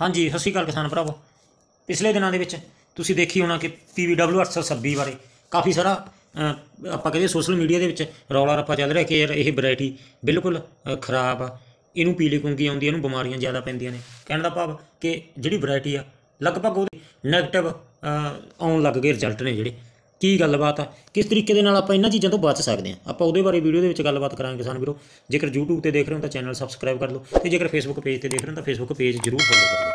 ਹਾਂਜੀ ਸਤਿ ਸ਼੍ਰੀ ਅਕਾਲ ਕਿਸਾਨ ਭਰਾਵੋ ਪਿਛਲੇ ਦਿਨਾਂ ਦੇ ਵਿੱਚ ਤੁਸੀਂ ਦੇਖੀ ਹੋਣਾ ਕਿ PVW 826 ਬਾਰੇ ਕਾਫੀ ਸਾਰਾ ਆਪਾਂ ਕਹਿੰਦੇ ਸੋਸ਼ਲ ਮੀਡੀਆ ਦੇ ਵਿੱਚ ਰੌਲਾ ਰੱਪਾ ਚੱਲ ਰਿਹਾ ਕਿ ਯਾਰ ਇਹ ਵੈਰਾਈਟੀ ਬਿਲਕੁਲ ਖਰਾਬ ਆ ਇਹਨੂੰ ਪੀਲੇ ਕੁੰਗੀ ਆਉਂਦੀ ਇਹਨੂੰ ਬਿਮਾਰੀਆਂ ਜ਼ਿਆਦਾ ਪੈਂਦੀਆਂ ਨੇ ਕਹਿਣ ਦਾ ਭਾਵ ਕਿ ਜਿਹੜੀ ਵੈਰਾਈਟੀ ਆ ਲਗਭਗ ਉਹਦੇ ਨੈਗੇਟਿਵ ਆਉਣ ਲੱਗ ਗਏ ਰਿਜ਼ਲਟ ਨੇ ਜਿਹੜੇ ਕੀ ਗੱਲਬਾਤ ਆ ਕਿਸ ਤਰੀਕੇ ਦੇ ਨਾਲ ਆਪਾਂ ਇਹਨਾਂ ਚੀਜ਼ਾਂ ਤੋਂ ਬਚ ਸਕਦੇ ਆ ਆਪਾਂ ਉਹਦੇ ਬਾਰੇ ਵੀਡੀਓ ਦੇ ਵਿੱਚ ਗੱਲਬਾਤ ਕਰਾਂਗੇ ਕਿਸਾਨ ਵੀਰੋ ਜੇਕਰ YouTube ਤੇ ਦੇਖ ਰਹੇ ਹੋ ਤਾਂ ਚੈਨਲ ਸਬਸਕ੍ਰਾਈਬ ਕਰ ਲਓ ਤੇ ਜੇਕਰ Facebook ਪੇਜ ਤੇ ਦੇਖ ਰਹੇ ਹੋ ਤਾਂ Facebook ਪੇਜ ਜ਼ਰੂਰ ਫੋਲੋ ਕਰ ਲਓ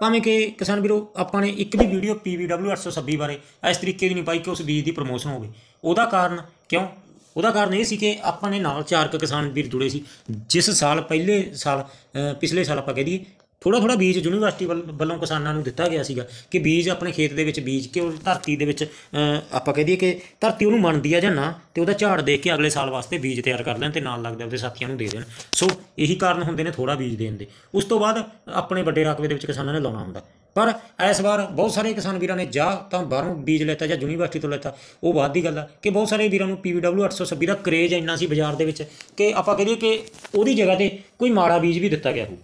ਭਾਵੇਂ ਕਿ ਕਿਸਾਨ ਵੀਰੋ ਆਪਾਂ ਨੇ ਇੱਕ ਵੀ ਵੀਡੀਓ PVW 826 ਬਾਰੇ ਇਸ ਤਰੀਕੇ ਦੀ ਨਹੀਂ ਪਾਈ ਕਿ ਉਸ ਬੀਜ ਦੀ ਪ੍ਰੋਮੋਸ਼ਨ ਹੋਵੇ ਉਹਦਾ ਕਾਰਨ ਕਿਉਂ ਉਹਦਾ ਕਾਰਨ ਇਹ ਸੀ ਕਿ ਆਪਾਂ ਨੇ ਨਾਲ ਚਾਰਕ ਕਿਸਾਨ ਵੀਰ ਜੁੜੇ ਸੀ ਜਿਸ ਸਾਲ ਪਹਿਲੇ ਸਾਲ ਪਿਛਲੇ ਸਾਲ ਆਪਾਂ ਕਹਿ ਦਈਏ ਥੋੜਾ ਥੋੜਾ ਬੀਜ ਯੂਨੀਵਰਸਿਟੀ ਵੱਲੋਂ ਕਿਸਾਨਾਂ ਨੂੰ ਦਿੱਤਾ ਗਿਆ ਸੀਗਾ ਕਿ ਬੀਜ ਆਪਣੇ ਖੇਤ ਦੇ ਵਿੱਚ ਬੀਜ ਕੇ ਉਹ ਧਰਤੀ ਦੇ ਵਿੱਚ ਆਪਾਂ ਕਹਿੰਦੇ ਕਿ ਧਰਤੀ ਉਹਨੂੰ ਮੰਨਦੀ ਆ ਜਾਂ ਨਾ ਤੇ ਉਹਦਾ ਝਾੜ ਦੇਖ ਕੇ ਅਗਲੇ ਸਾਲ ਵਾਸਤੇ ਬੀਜ ਤਿਆਰ ਕਰ ਲੈਣ ਤੇ ਨਾਲ ਲੱਗਦੇ ਉਹਦੇ ਸਾਥੀਆਂ ਨੂੰ ਦੇ ਦੇਣ ਸੋ ਇਹੀ ਕਾਰਨ ਹੁੰਦੇ ਨੇ ਥੋੜਾ ਬੀਜ ਦੇਣ ਦੇ ਉਸ ਤੋਂ ਬਾਅਦ ਆਪਣੇ ਵੱਡੇ ਰਕਬੇ ਦੇ ਵਿੱਚ ਕਿਸਾਨਾਂ ਨੇ ਲਾਉਣਾ ਹੁੰਦਾ ਪਰ ਇਸ ਵਾਰ ਬਹੁਤ ਸਾਰੇ ਕਿਸਾਨ ਵੀਰਾਂ ਨੇ ਜਾਂ ਤਾਂ ਬਾਹਰੋਂ ਬੀਜ ਲੈਤਾ ਜਾਂ ਯੂਨੀਵਰਸਿਟੀ ਤੋਂ ਲੈਤਾ ਉਹ ਬਾਅਦ ਦੀ ਗੱਲ ਆ ਕਿ ਬਹੁਤ ਸਾਰੇ ਵੀਰਾਂ ਨੂੰ ਪੀਵੀਡਬਲਯੂ 826 ਦਾ ਕਰੇਜ ਇੰਨਾ ਸੀ ਬਾਜ਼ਾਰ ਦੇ ਵਿੱਚ ਕਿ ਆਪਾਂ ਕਹਿੰਦੇ ਕਿ ਉਹਦੀ ਜਗ੍ਹਾ ਤੇ ਕੋਈ ਮਾੜਾ ਬੀਜ ਵੀ ਦਿੱਤਾ ਗਿਆ ਹੋਊ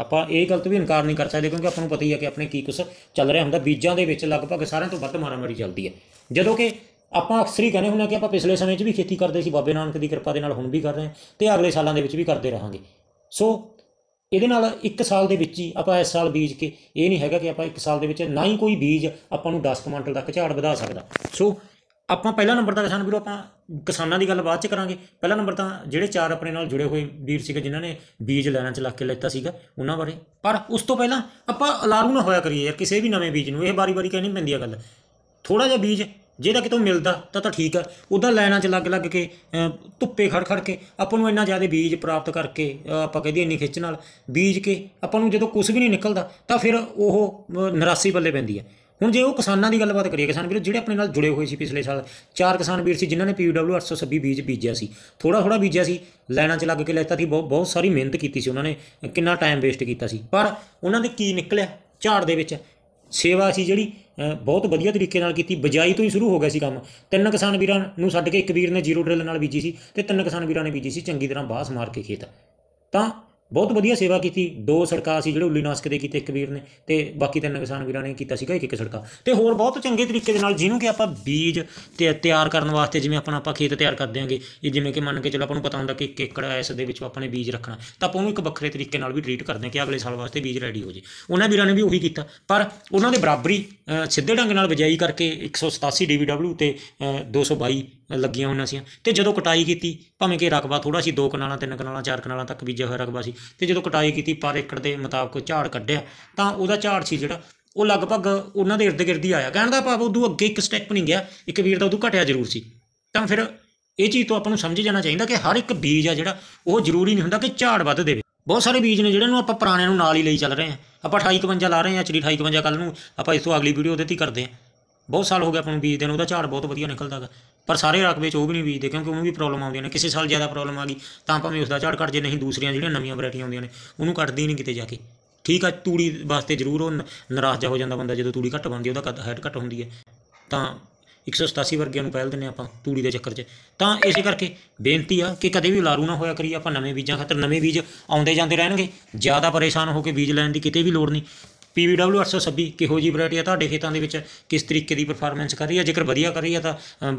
ਆਪਾਂ ਇਹ ਗੱਲ ਤੋਂ ਵੀ ਇਨਕਾਰ ਨਹੀਂ ਕਰ ਸਕਦੇ ਕਿਉਂਕਿ ਆਪਾਂ ਨੂੰ ਪਤਾ ਹੀ ਹੈ ਕਿ ਆਪਣੇ ਕੀ ਕੁਛ ਚੱਲ ਰਿਹਾ ਹੁੰਦਾ ਬੀਜਾਂ ਦੇ ਵਿੱਚ ਲਗਭਗ ਸਾਰਿਆਂ ਤੋਂ ਵੱਧ ਮਾਰਾਮਾਰੀ ਚੱਲਦੀ ਹੈ ਜਦੋਂ ਕਿ ਆਪਾਂ ਅਕਸਰ ਹੀ ਕਹਿੰਦੇ ਹੁੰਨੇ ਕਿ ਆਪਾਂ ਪਿਛਲੇ ਸਮੇਂ 'ਚ ਵੀ ਖੇਤੀ ਕਰਦੇ ਸੀ ਬਾਬੇ ਨਾਨਕ ਦੀ ਕਿਰਪਾ ਦੇ ਨਾਲ ਹੁਣ ਵੀ ਕਰ ਰਹੇ ਹਾਂ ਤੇ ਅਗਲੇ ਸਾਲਾਂ ਦੇ ਵਿੱਚ ਵੀ ਕਰਦੇ ਰਹਾਂਗੇ ਸੋ ਇਹਦੇ ਨਾਲ ਇੱਕ ਸਾਲ ਦੇ ਵਿੱਚ ਹੀ ਆਪਾਂ ਇਸ ਸਾਲ ਬੀਜ ਕੇ ਇਹ ਨਹੀਂ ਹੈਗਾ ਕਿ ਆਪਾਂ ਇੱਕ ਸਾਲ ਦੇ ਵਿੱਚ ਨਾ ਹੀ ਕੋਈ ਬੀਜ ਆਪਾਂ ਨੂੰ 10 ਕੁਇੰਟਲ ਤੱਕ ਝਾੜ ਵਧਾ ਸਕਦਾ ਸੋ ਆਪਾਂ ਪਹਿਲਾ ਨੰਬਰ ਦਾ ਕਿਸਾਨ ਵੀਰੋ ਆਪਾਂ ਕਿਸਾਨਾਂ ਦੀ ਗੱਲ ਬਾਅਦ ਚ ਕਰਾਂਗੇ ਪਹਿਲਾ ਨੰਬਰ ਤਾਂ ਜਿਹੜੇ ਚਾਰ ਆਪਣੇ ਨਾਲ ਜੁੜੇ ਹੋਏ ਵੀਰ ਸੀਗੇ ਜਿਨ੍ਹਾਂ ਨੇ ਬੀਜ ਲੈਣਾ ਚ ਲੱਗ ਕੇ ਲੈਤਾ ਸੀਗਾ ਉਹਨਾਂ ਬਾਰੇ ਪਰ ਉਸ ਤੋਂ ਪਹਿਲਾਂ ਆਪਾਂ ਅਲਾਰੂ ਨਾ ਹੋਇਆ ਕਰੀਏ ਯਾਰ ਕਿਸੇ ਵੀ ਨਵੇਂ ਬੀਜ ਨੂੰ ਇਹ ਵਾਰੀ-ਵਾਰੀ ਕਹਿਣੀ ਪੈਂਦੀ ਆ ਗੱਲ ਥੋੜਾ ਜਿਹਾ ਬੀਜ ਜਿਹੜਾ ਕਿਤੋਂ ਮਿਲਦਾ ਤਾਂ ਤਾਂ ਠੀਕ ਆ ਉਹਦਾ ਲੈਣਾ ਚ ਲੱਗ ਲੱਗ ਕੇ ਧੁੱਪੇ ਖੜ ਖੜ ਕੇ ਆਪਾਂ ਨੂੰ ਇੰਨਾ ਜ਼ਿਆਦਾ ਬੀਜ ਪ੍ਰਾਪਤ ਕਰਕੇ ਆਪਾਂ ਕਹਦੇ ਇੰਨੀ ਖਿੱਚ ਨਾਲ ਬੀਜ ਕੇ ਆਪਾਂ ਨੂੰ ਜਦੋਂ ਕੁਝ ਵੀ ਨਹੀਂ ਨਿਕਲਦਾ ਤਾਂ ਫਿਰ ਉਹ ਨਰਾਸੀ ਬੱਲੇ ਪੈਂਦੀ ਆ ਹੁਣ ਜੇ ਉਹ ਕਿਸਾਨਾਂ ਦੀ ਗੱਲਬਾਤ ਕਰੀਏ ਕਿਸਾਨ ਵੀਰ ਜਿਹੜੇ ਆਪਣੇ ਨਾਲ ਜੁੜੇ ਹੋਏ ਸੀ ਪਿਛਲੇ ਸਾਲ ਚਾਰ ਕਿਸਾਨ ਵੀਰ ਸੀ ਜਿਨ੍ਹਾਂ ਨੇ ਪੀਡਬਲਯੂ 826 ਬੀਜ ਬੀਜਿਆ ਸੀ ਥੋੜਾ ਥੋੜਾ ਬੀਜਿਆ ਸੀ ਲੈਣਾ 'ਚ ਲੱਗ ਕੇ ਲੈਤਾ ਸੀ ਬਹੁਤ ਬਹੁਤ ਸਾਰੀ ਮਿਹਨਤ ਕੀਤੀ ਸੀ ਉਹਨਾਂ ਨੇ ਕਿੰਨਾ ਟਾਈਮ ਵੇਸਟ ਕੀਤਾ ਸੀ ਪਰ ਉਹਨਾਂ ਦੇ ਕੀ ਨਿਕਲਿਆ ਝਾੜ ਦੇ ਵਿੱਚ ਸੇਵਾ ਸੀ ਜਿਹੜੀ ਬਹੁਤ ਵਧੀਆ ਤਰੀਕੇ ਨਾਲ ਕੀਤੀ ਬਜਾਈ ਤੋਂ ਹੀ ਸ਼ੁਰੂ ਹੋ ਗਿਆ ਸੀ ਕੰਮ ਤਿੰਨ ਕਿਸਾਨ ਵੀਰਾਂ ਨੂੰ ਛੱਡ ਕੇ ਇੱਕ ਵੀਰ ਨੇ ਜ਼ੀਰੋ ਡਰਿਲ ਨਾਲ ਬੀਜੀ ਸੀ ਤੇ ਤਿੰਨ ਕਿਸਾਨ ਵੀਰਾਂ ਨੇ ਬੀਜੀ ਸੀ ਚੰਗੀ ਤਰ੍ਹਾਂ ਬਾਸ ਮਾਰ ਕੇ ਖੇਤ ਤਾਂ ਬਹੁਤ ਵਧੀਆ ਸੇਵਾ ਕੀਤੀ ਦੋ ਸੜਕਾਂ ਸੀ ਜਿਹੜੇ ਉੱਲੀ ਨਾਸਕ ਦੇ ਕੀਤੇ ਇੱਕ ਵੀਰ ਨੇ ਤੇ ਬਾਕੀ ਤਿੰਨ ਕਿਸਾਨ ਵੀਰਾਂ ਨੇ ਕੀਤਾ ਸੀਗਾ ਇੱਕ ਇੱਕ ਸੜਕਾਂ ਤੇ ਹੋਰ ਬਹੁਤ ਚੰਗੇ ਤਰੀਕੇ ਦੇ ਨਾਲ ਜਿਹਨੂੰ ਕਿ ਆਪਾਂ ਬੀਜ ਤੇ ਤਿਆਰ ਕਰਨ ਵਾਸਤੇ ਜਿਵੇਂ ਆਪਣਾ ਆਪਾਂ ਖੇਤ ਤਿਆਰ ਕਰਦੇ ਆਂਗੇ ਇਹ ਜਿਵੇਂ ਕਿ ਮੰਨ ਕੇ ਚਲੋ ਆਪਾਂ ਨੂੰ ਪਤਾ ਹੁੰਦਾ ਕਿ ਇੱਕ ਏਕੜ ਇਸ ਦੇ ਵਿੱਚ ਆਪਾਂ ਨੇ ਬੀਜ ਰੱਖਣਾ ਤਾਂ ਆਪਾਂ ਉਹਨੂੰ ਇੱਕ ਵੱਖਰੇ ਤਰੀਕੇ ਨਾਲ ਵੀ ਟ੍ਰੀਟ ਕਰਦੇ ਆਂ ਕਿ ਅਗਲੇ ਸਾਲ ਵਾਸਤੇ ਬੀਜ ਰੈਡੀ ਹੋ ਜੇ ਉਹਨਾਂ ਵੀਰਾਂ ਨੇ ਵੀ ਉਹੀ ਕੀਤਾ ਪਰ ਉਹਨਾਂ ਦੇ ਬਰਾਬਰੀ ਸਿੱਧੇ ਢੰਗ ਨਾਲ ਬਜਾਈ ਕਰਕੇ 187 ਡੀਵੀਡਬਲਯੂ ਤੇ 222 ਲੱਗੀਆਂ ਹੋਈਆਂ ਸੀ ਤੇ ਜਦੋਂ ਕਟਾਈ ਕੀਤੀ ਭਾਵੇਂ ਕਿ ਰਕਬਾ ਥੋੜਾ ਸੀ 2 ਕਨਾਲਾਂ 3 ਕਨਾਲਾਂ 4 ਕਨਾਲਾਂ ਤੱਕ ਬੀਜਿਆ ਹੋਇਆ ਰਕਬਾ ਸੀ ਤੇ ਜਦੋਂ ਕਟਾਈ ਕੀਤੀ ਪਰ ਏਕੜ ਦੇ ਮੁਤਾਬਕ ਝਾੜ ਕੱਢਿਆ ਤਾਂ ਉਹਦਾ ਝਾੜ ਸੀ ਜਿਹੜਾ ਉਹ ਲਗਭਗ ਉਹਨਾਂ ਦੇ ਇਰਦ-ਗਿਰਦ ਹੀ ਆਇਆ ਕਹਿਣ ਦਾ ਭਾਵ ਉਦੋਂ ਅੱਗੇ ਇੱਕ ਸਟੈਪ ਨਹੀਂ ਗਿਆ ਇੱਕ ਵੀਰ ਦਾ ਉਦੋਂ ਘਟਿਆ ਜ਼ਰੂਰ ਸੀ ਤਾਂ ਫਿਰ ਇਹ ਚੀਜ਼ ਤੋਂ ਆਪਾਂ ਨੂੰ ਸਮਝ ਜਾਣਾ ਚਾਹੀਦਾ ਕਿ ਹਰ ਇੱਕ ਬੀਜ ਆ ਜਿਹੜਾ ਉਹ ਜ਼ਰੂਰੀ ਨਹੀਂ ਹੁੰਦਾ ਕਿ ਝਾੜ ਵੱਧ ਦੇਵੇ ਬਹੁਤ ਸਾਰੇ ਬੀਜ ਨੇ ਜਿਹੜੇ ਨੂੰ ਆਪਾਂ ਪੁਰਾਣਿਆਂ ਨੂੰ ਨਾਲ ਹੀ ਲਈ ਚੱਲ ਰਹੇ ਆ ਆਪਾਂ 2851 ਲਾ ਰਹੇ ਆ ਚੜੀ 2851 ਕੱਲ ਨੂੰ ਆਪਾਂ ਇਸ ਤੋਂ ਅਗਲੀ ਵੀਡੀਓ ਉਹਦੇ ਤੇ ਕਰਦੇ ਆ ਬਹੁਤ ਸਾਲ ਹੋ ਗਏ ਆਪਾਂ ਨੂੰ ਬੀਜ ਦੇਣ ਉਹਦਾ ਝਾੜ ਬਹੁਤ ਵਧੀਆ ਨਿਕਲਦਾ ਹੈ ਪਰ ਸਾਰੇ ਰਕਬੇ 'ਚ ਉਹ ਵੀ ਨਹੀਂ ਬੀਜਦੇ ਕਿਉਂਕਿ ਉਹਨੂੰ ਵੀ ਪ੍ਰੋਬਲਮ ਆਉਂਦੀਆਂ ਨੇ ਕਿਸੇ ਸਾਲ ਜ਼ਿਆਦਾ ਪ੍ਰੋਬਲਮ ਆ ਗਈ ਤਾਂ ਭਾਵੇਂ ਉਸ ਦਾ ਝਾੜ ਘਟ ਜੇ ਨਹੀਂ ਦੂਸਰੀਆਂ ਜਿਹੜੀਆਂ ਨਵੀਆਂ ਵੈਰਾਈਟੀਆਂ ਆਉਂਦੀਆਂ ਨੇ ਉਹਨੂੰ ਕੱਟਦੀ ਨਹੀਂ ਕਿਤੇ ਜਾ ਕੇ ਠੀਕ ਆ ਤੂੜੀ ਵਾਸਤੇ ਜ਼ਰੂਰ ਉਹ ਨਰਾਜ਼ ਜਾ ਹੋ ਜਾਂਦਾ ਬੰਦਾ ਜਦੋਂ ਤੂੜੀ ਘੱਟ ਬਣਦੀ ਉਹਦਾ ਹਾਈਟ ਘੱਟ ਹੁੰਦੀ ਹੈ ਤਾਂ 187 ਵਰਗਿਆਂ ਨੂੰ ਪਹਿਲ ਦਿੰਨੇ ਆਪਾਂ ਤੂੜੀ ਦੇ ਚੱਕਰ 'ਚ ਤਾਂ ਇਸੇ ਕਰਕੇ ਬੇਨਤੀ ਆ ਕਿ ਕਦੇ ਵੀ ਲਾਰੂ ਨਾ ਹੋਇਆ ਕਰੀ ਆਪਾਂ ਨਵੇਂ ਬੀਜਾਂ ਖਾਤਰ ਨਵੇਂ ਬੀਜ ਆਉਂਦੇ ਜਾਂਦੇ ਰਹਿਣਗੇ ਜ਼ਿਆਦਾ ਪਰੇਸ਼ਾਨ ਹੋ ਕੇ ਬੀਜ ਲੈਣ ਦੀ ਕਿਤੇ ਵੀ ਲੋੜ ਨਹੀਂ PVW 826 ਕਿਹੋ ਜੀ ਵੈਰਾਈਟੀ ਆ ਤੁਹਾਡੇ ਖੇਤਾਂ ਦੇ ਵਿੱਚ ਕਿਸ ਤਰੀਕੇ ਦੀ ਪਰਫਾਰਮੈਂਸ ਕਰ ਰਹੀ ਹੈ ਜੇਕਰ ਵਧੀਆ ਕਰ ਰਹੀ ਹੈ ਤਾਂ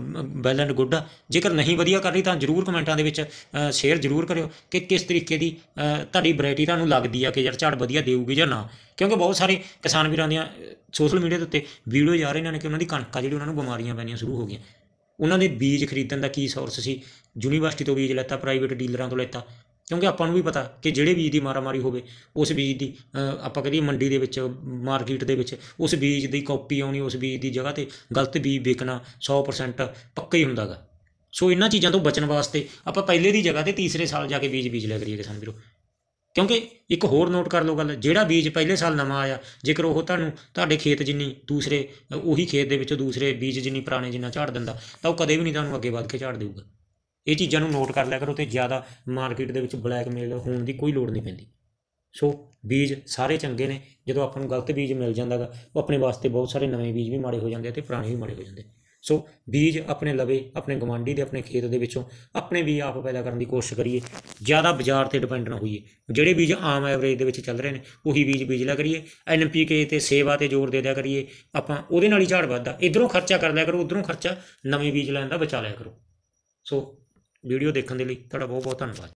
ਵੈਲ ਐਂਡ ਗੁੱਡ ਆ ਜੇਕਰ ਨਹੀਂ ਵਧੀਆ ਕਰ ਰਹੀ ਤਾਂ ਜਰੂਰ ਕਮੈਂਟਾਂ ਦੇ ਵਿੱਚ ਸ਼ੇਅਰ ਜਰੂਰ ਕਰਿਓ ਕਿ ਕਿਸ ਤਰੀਕੇ ਦੀ ਤੁਹਾਡੀ ਵੈਰਾਈਟੀ ਤੁਹਾਨੂੰ ਲੱਗਦੀ ਆ ਕਿ ਯਾਰ ਝਾੜ ਵਧੀਆ ਦੇਊਗੀ ਜਾਂ ਨਾ ਕਿਉਂਕਿ ਬਹੁਤ ਸਾਰੇ ਕਿਸਾਨ ਵੀਰਾਂ ਦੀਆਂ ਸੋਸ਼ਲ ਮੀਡੀਆ ਦੇ ਉੱਤੇ ਵੀਡੀਓ ਜਾ ਰਹੇ ਨੇ ਕਿ ਉਹਨਾਂ ਦੀ ਕਣਕਾਂ ਜਿਹੜੀ ਉਹਨਾਂ ਨੂੰ ਬਿਮਾਰੀਆਂ ਪੈਣੀਆਂ ਸ਼ੁਰੂ ਹੋ ਗਈਆਂ ਉਹਨਾਂ ਦੇ ਬੀਜ ਖਰੀਦਣ ਦਾ ਕੀ ਸੋਰਸ ਸੀ ਯੂਨੀਵਰਸਿਟੀ ਤੋਂ ਬੀਜ ਲੈਤਾ ਪ੍ਰਾਈਵੇਟ ਡੀਲਰਾਂ ਤੋਂ ਲੈਤਾ ਕਿਉਂਕਿ ਆਪਾਂ ਨੂੰ ਵੀ ਪਤਾ ਕਿ ਜਿਹੜੇ ਬੀਜ ਦੀ ਮਾਰਾਮਾਰੀ ਹੋਵੇ ਉਸ ਬੀਜ ਦੀ ਆਪਾਂ ਕਹਿੰਦੇ ਮੰਡੀ ਦੇ ਵਿੱਚ ਮਾਰਕੀਟ ਦੇ ਵਿੱਚ ਉਸ ਬੀਜ ਦੀ ਕਾਪੀ ਆਉਣੀ ਉਸ ਬੀਜ ਦੀ ਜਗ੍ਹਾ ਤੇ ਗਲਤ ਬੀਜ ਵੇਚਣਾ 100% ਪੱਕਾ ਹੀ ਹੁੰਦਾਗਾ ਸੋ ਇਹਨਾਂ ਚੀਜ਼ਾਂ ਤੋਂ ਬਚਣ ਵਾਸਤੇ ਆਪਾਂ ਪਹਿਲੇ ਦੀ ਜਗ੍ਹਾ ਤੇ ਤੀਸਰੇ ਸਾਲ ਜਾ ਕੇ ਬੀਜ ਬੀਜ ਲਿਆ ਕਰੀਏ ਕਿਸਾਨ ਵੀਰੋ ਕਿਉਂਕਿ ਇੱਕ ਹੋਰ ਨੋਟ ਕਰ ਲਓ ਗੱਲ ਜਿਹੜਾ ਬੀਜ ਪਹਿਲੇ ਸਾਲ ਨਵਾਂ ਆਇਆ ਜੇਕਰ ਉਹ ਤੁਹਾਨੂੰ ਤੁਹਾਡੇ ਖੇਤ ਜਿੰਨੀ ਦੂਸਰੇ ਉਹੀ ਖੇਤ ਦੇ ਵਿੱਚੋਂ ਦੂਸਰੇ ਬੀਜ ਜਿੰਨੀ ਪੁਰਾਣੇ ਜਿੰਨਾ ਝਾੜ ਦਿੰਦਾ ਤਾਂ ਉਹ ਕਦੇ ਵੀ ਨਹੀਂ ਤੁਹਾਨੂੰ ਅੱਗੇ ਵੱਧ ਕੇ ਝਾੜ ਦੇਊਗਾ ਇਹ ਚੀਜ਼ਾਂ ਨੂੰ ਨੋਟ ਕਰ ਲਿਆ ਕਰੋ ਤੇ ਜ਼ਿਆਦਾ ਮਾਰਕੀਟ ਦੇ ਵਿੱਚ ਬਲੈਕਮੇਲ ਹੋਣ ਦੀ ਕੋਈ ਲੋੜ ਨਹੀਂ ਪੈਂਦੀ ਸੋ ਬੀਜ ਸਾਰੇ ਚੰਗੇ ਨੇ ਜਦੋਂ ਆਪਾਂ ਨੂੰ ਗਲਤ ਬੀਜ ਮਿਲ ਜਾਂਦਾਗਾ ਉਹ ਆਪਣੇ ਵਾਸਤੇ ਬਹੁਤ ਸਾਰੇ ਨਵੇਂ ਬੀਜ ਵੀ ਮਾੜੇ ਹੋ ਜਾਂਦੇ ਤੇ ਪੁਰਾਣੇ ਵੀ ਮਾੜੇ ਹੋ ਜਾਂਦੇ ਸੋ ਬੀਜ ਆਪਣੇ ਲਵੇ ਆਪਣੇ ਗਵਾਂਢੀ ਦੇ ਆਪਣੇ ਖੇਤ ਦੇ ਵਿੱਚੋਂ ਆਪਣੇ ਵੀ ਆਪ ਪੈਦਾ ਕਰਨ ਦੀ ਕੋਸ਼ਿਸ਼ ਕਰੀਏ ਜ਼ਿਆਦਾ ਬਾਜ਼ਾਰ ਤੇ ਡਿਪੈਂਡ ਨਾ ਹੋਈਏ ਜਿਹੜੇ ਬੀਜ ਆਮ ਐਵਰੇਜ ਦੇ ਵਿੱਚ ਚੱਲ ਰਹੇ ਨੇ ਉਹੀ ਬੀਜ ਬੀਜ ਲਿਆ ਕਰੀਏ ਐਨਪੀਕੇ ਤੇ ਸੇਵਾ ਤੇ ਜ਼ੋਰ ਦੇ ਦਿਆ ਕਰੀਏ ਆਪਾਂ ਉਹਦੇ ਨਾਲ ਹੀ ਝਾੜ ਵੱਧਦਾ ਇਧਰੋਂ ਖਰਚਾ ਕਰ ਲਿਆ ਕਰੋ ਉਧਰੋਂ ਖਰਚਾ ਨਵੇਂ ਬੀਜ ਲੈਣ ਦਾ ਬਚਾ ਲਿਆ ਕਰੋ ਸੋ ਵੀਡੀਓ ਦੇਖਣ ਦੇ ਲਈ ਤੁਹਾਡਾ ਬਹੁਤ ਬਹੁਤ ਧੰਨਵਾਦ